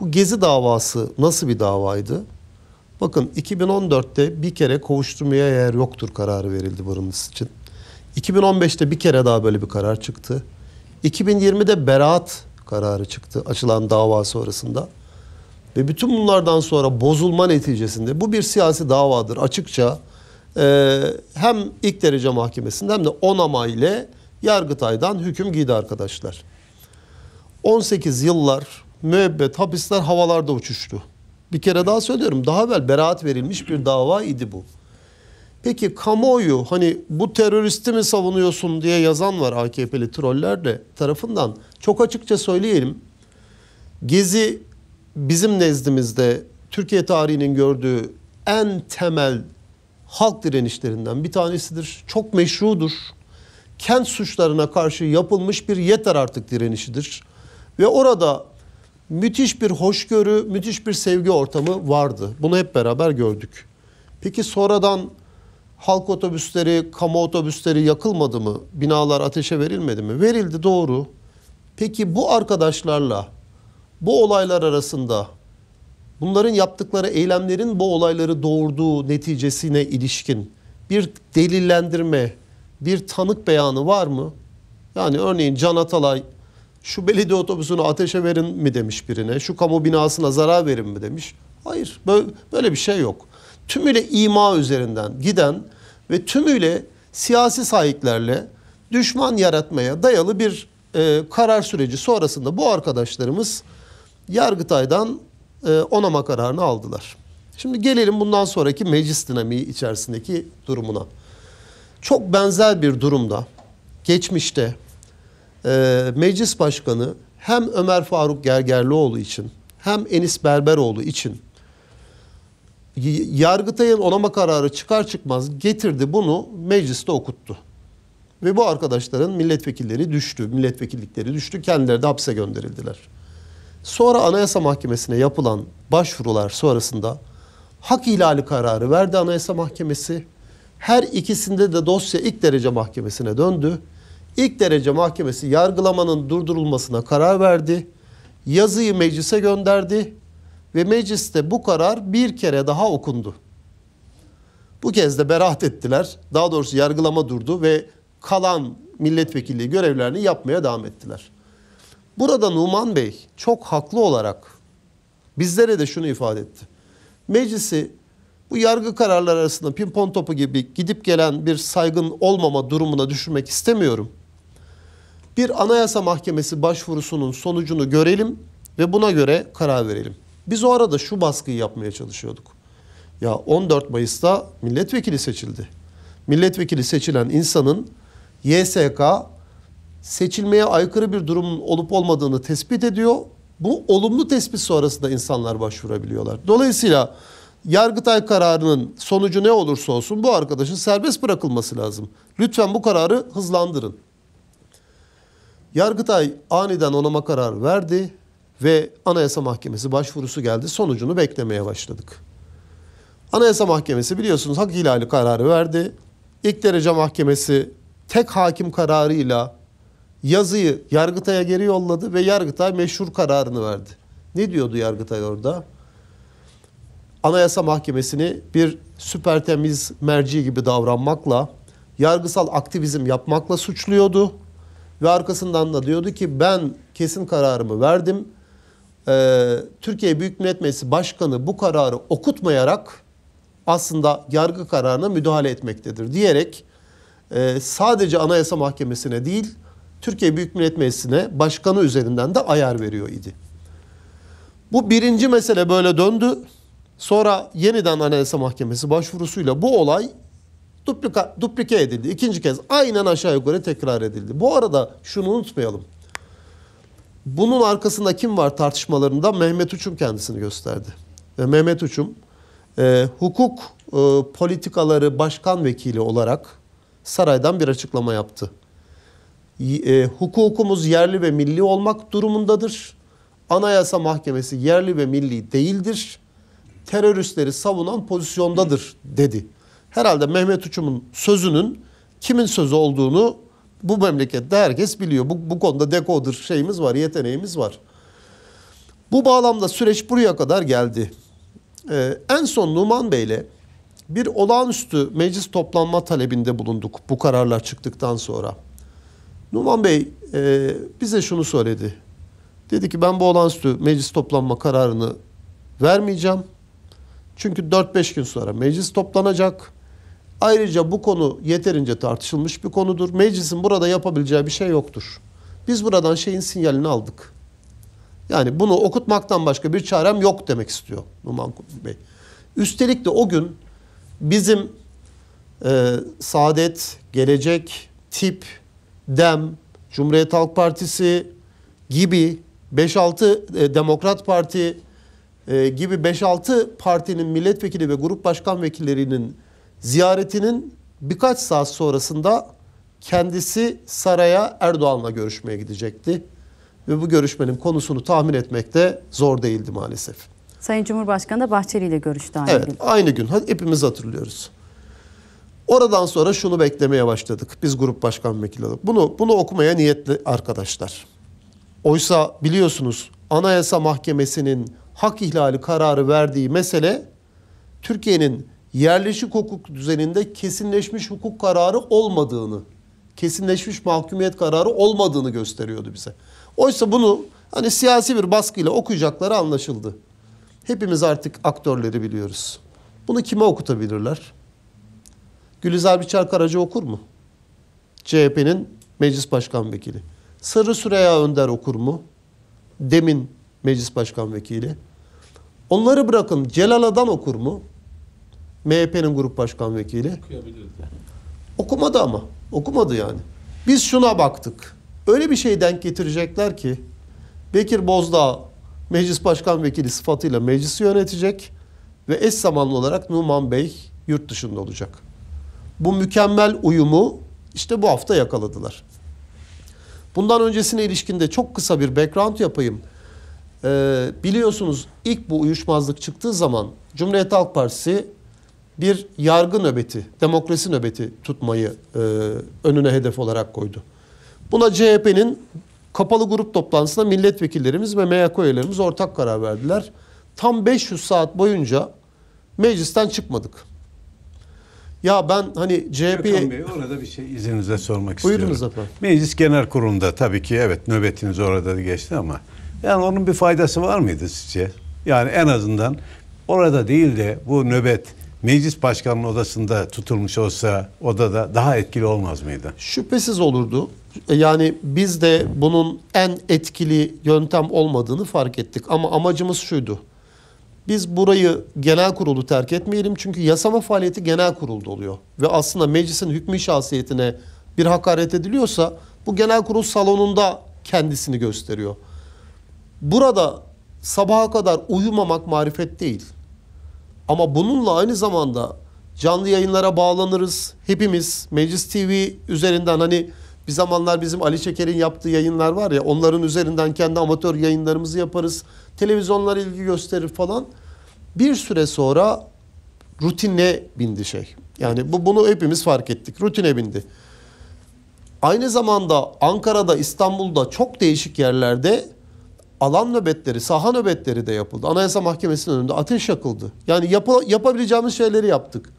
Bu Gezi davası nasıl bir davaydı? Bakın 2014'te bir kere kovuşturmaya yer yoktur kararı verildi barınız için. 2015'te bir kere daha böyle bir karar çıktı. 2020'de beraat kararı çıktı açılan dava sonrasında. Ve bütün bunlardan sonra bozulma neticesinde bu bir siyasi davadır açıkça. E, hem ilk derece mahkemesinde hem de onama ile Yargıtay'dan hüküm giydi arkadaşlar. 18 yıllar müebbet hapisler havalarda uçuştu. Bir kere daha söylüyorum daha evvel beraat verilmiş bir dava idi bu. Peki kamuoyu hani bu teröristi mi savunuyorsun diye yazan var AKP'li troller de tarafından. Çok açıkça söyleyelim. Gezi bizim nezdimizde Türkiye tarihinin gördüğü en temel halk direnişlerinden bir tanesidir. Çok meşrudur. Kent suçlarına karşı yapılmış bir yeter artık direnişidir. Ve orada müthiş bir hoşgörü, müthiş bir sevgi ortamı vardı. Bunu hep beraber gördük. Peki sonradan halk otobüsleri, kamu otobüsleri yakılmadı mı? Binalar ateşe verilmedi mi? Verildi doğru. Peki bu arkadaşlarla bu olaylar arasında bunların yaptıkları eylemlerin bu olayları doğurduğu neticesine ilişkin bir delillendirme, bir tanık beyanı var mı? Yani örneğin Can Atalay şu belediye otobüsünü ateşe verin mi demiş birine, şu kamu binasına zarar verin mi demiş. Hayır, böyle bir şey yok. Tümüyle ima üzerinden giden ve tümüyle siyasi sahiplerle düşman yaratmaya dayalı bir e, karar süreci sonrasında bu arkadaşlarımız Yargıtay'dan e, onama kararını aldılar. Şimdi gelelim bundan sonraki meclis dinamiği içerisindeki durumuna. Çok benzer bir durumda geçmişte e, meclis başkanı hem Ömer Faruk Gergerlioğlu için hem Enis Berberoğlu için Yargıtay'ın onama kararı çıkar çıkmaz getirdi bunu mecliste okuttu. Ve bu arkadaşların milletvekilleri düştü, milletvekillikleri düştü, kendileri de hapse gönderildiler. Sonra Anayasa Mahkemesi'ne yapılan başvurular sonrasında hak ihlali kararı verdi Anayasa Mahkemesi. Her ikisinde de dosya ilk derece mahkemesine döndü. İlk derece mahkemesi yargılamanın durdurulmasına karar verdi. Yazıyı meclise gönderdi ve mecliste bu karar bir kere daha okundu. Bu kez de beraat ettiler. Daha doğrusu yargılama durdu ve kalan milletvekilliği görevlerini yapmaya devam ettiler. Burada Numan Bey çok haklı olarak bizlere de şunu ifade etti. Meclisi bu yargı kararları arasında pimpon topu gibi gidip gelen bir saygın olmama durumuna düşürmek istemiyorum bir anayasa mahkemesi başvurusunun sonucunu görelim ve buna göre karar verelim. Biz o arada şu baskıyı yapmaya çalışıyorduk. Ya 14 Mayıs'ta milletvekili seçildi. Milletvekili seçilen insanın YSK seçilmeye aykırı bir durumun olup olmadığını tespit ediyor. Bu olumlu tespit sonrasında insanlar başvurabiliyorlar. Dolayısıyla Yargıtay kararının sonucu ne olursa olsun bu arkadaşın serbest bırakılması lazım. Lütfen bu kararı hızlandırın. Yargıtay aniden onama karar verdi ve Anayasa Mahkemesi başvurusu geldi. Sonucunu beklemeye başladık. Anayasa Mahkemesi biliyorsunuz hak ihlali kararı verdi. İlk derece mahkemesi tek hakim kararıyla yazıyı Yargıtay'a geri yolladı ve Yargıtay meşhur kararını verdi. Ne diyordu Yargıtay orada? Anayasa Mahkemesi'ni bir süper temiz merci gibi davranmakla, yargısal aktivizm yapmakla suçluyordu ve arkasından da diyordu ki ben kesin kararımı verdim. Ee, Türkiye Büyük Millet Meclisi Başkanı bu kararı okutmayarak aslında yargı kararına müdahale etmektedir diyerek e, sadece Anayasa Mahkemesi'ne değil Türkiye Büyük Millet Meclisi'ne başkanı üzerinden de ayar veriyor idi. Bu birinci mesele böyle döndü. Sonra yeniden Anayasa Mahkemesi başvurusuyla bu olay duplika, duplike edildi. İkinci kez aynen aşağı yukarı tekrar edildi. Bu arada şunu unutmayalım. Bunun arkasında kim var tartışmalarında Mehmet Uçum kendisini gösterdi. Ve Mehmet Uçum e, hukuk e, politikaları başkan vekili olarak saraydan bir açıklama yaptı. E, hukukumuz yerli ve milli olmak durumundadır. Anayasa Mahkemesi yerli ve milli değildir. Teröristleri savunan pozisyondadır dedi herhalde Mehmet Uçum'un sözünün kimin sözü olduğunu bu memlekette herkes biliyor. Bu, bu konuda dekodur şeyimiz var, yeteneğimiz var. Bu bağlamda süreç buraya kadar geldi. Ee, en son Numan Bey'le bir olağanüstü meclis toplanma talebinde bulunduk bu kararlar çıktıktan sonra. Numan Bey e, bize şunu söyledi. Dedi ki ben bu olağanüstü meclis toplanma kararını vermeyeceğim. Çünkü 4-5 gün sonra meclis toplanacak. Ayrıca bu konu yeterince tartışılmış bir konudur. Meclisin burada yapabileceği bir şey yoktur. Biz buradan şeyin sinyalini aldık. Yani bunu okutmaktan başka bir çarem yok demek istiyor Numan Bey. Üstelik de o gün bizim e, Saadet, Gelecek, Tip, Dem, Cumhuriyet Halk Partisi gibi 5-6 e, Demokrat Parti e, gibi 5-6 partinin milletvekili ve grup başkan vekillerinin Ziyaretinin birkaç saat sonrasında kendisi saraya Erdoğan'la görüşmeye gidecekti. Ve bu görüşmenin konusunu tahmin etmek de zor değildi maalesef. Sayın Cumhurbaşkanı da Bahçeli ile görüştü aynı evet, gün. aynı gün. Hepimiz hatırlıyoruz. Oradan sonra şunu beklemeye başladık. Biz grup başkan vekili Bunu, bunu okumaya niyetli arkadaşlar. Oysa biliyorsunuz Anayasa Mahkemesi'nin hak ihlali kararı verdiği mesele Türkiye'nin yerleşik hukuk düzeninde kesinleşmiş hukuk kararı olmadığını, kesinleşmiş mahkumiyet kararı olmadığını gösteriyordu bize. Oysa bunu hani siyasi bir baskıyla okuyacakları anlaşıldı. Hepimiz artık aktörleri biliyoruz. Bunu kime okutabilirler? Gülizar Biçer Karaca okur mu? CHP'nin meclis başkan vekili. Sarı Süreya Önder okur mu? Demin meclis başkan vekili. Onları bırakın Celal Adan okur mu? MHP'nin grup başkan vekili. Okuyabilirdi. Okumadı ama. Okumadı yani. Biz şuna baktık. Öyle bir şey denk getirecekler ki Bekir Bozdağ meclis başkan vekili sıfatıyla meclisi yönetecek ve eş zamanlı olarak Numan Bey yurt dışında olacak. Bu mükemmel uyumu işte bu hafta yakaladılar. Bundan öncesine ilişkinde çok kısa bir background yapayım. Ee, biliyorsunuz ilk bu uyuşmazlık çıktığı zaman Cumhuriyet Halk Partisi bir yargı nöbeti, demokrasi nöbeti tutmayı e, önüne hedef olarak koydu. Buna CHP'nin kapalı grup toplantısında milletvekillerimiz ve MYK üyelerimiz ortak karar verdiler. Tam 500 saat boyunca meclisten çıkmadık. Ya ben hani CHP Bey orada bir şey izninizle sormak Buyurunuz istiyorum. Buyurunuz efendim. Meclis Genel Kurulu'nda tabii ki evet nöbetiniz orada da geçti ama yani onun bir faydası var mıydı sizce? Yani en azından orada değil de bu nöbet meclis başkanının odasında tutulmuş olsa odada daha etkili olmaz mıydı? Şüphesiz olurdu. E, yani biz de bunun en etkili yöntem olmadığını fark ettik ama amacımız şuydu. Biz burayı genel kurulu terk etmeyelim çünkü yasama faaliyeti genel kurulda oluyor. Ve aslında meclisin hükmü şahsiyetine bir hakaret ediliyorsa bu genel kurul salonunda kendisini gösteriyor. Burada sabaha kadar uyumamak marifet değil. Ama bununla aynı zamanda canlı yayınlara bağlanırız. Hepimiz Meclis TV üzerinden hani bir zamanlar bizim Ali Çeker'in yaptığı yayınlar var ya onların üzerinden kendi amatör yayınlarımızı yaparız. Televizyonlar ilgi gösterir falan. Bir süre sonra rutine bindi şey. Yani bu bunu hepimiz fark ettik. Rutine bindi. Aynı zamanda Ankara'da, İstanbul'da çok değişik yerlerde alan nöbetleri, saha nöbetleri de yapıldı. Anayasa Mahkemesi'nin önünde ateş yakıldı. Yani yap yapabileceğimiz şeyleri yaptık.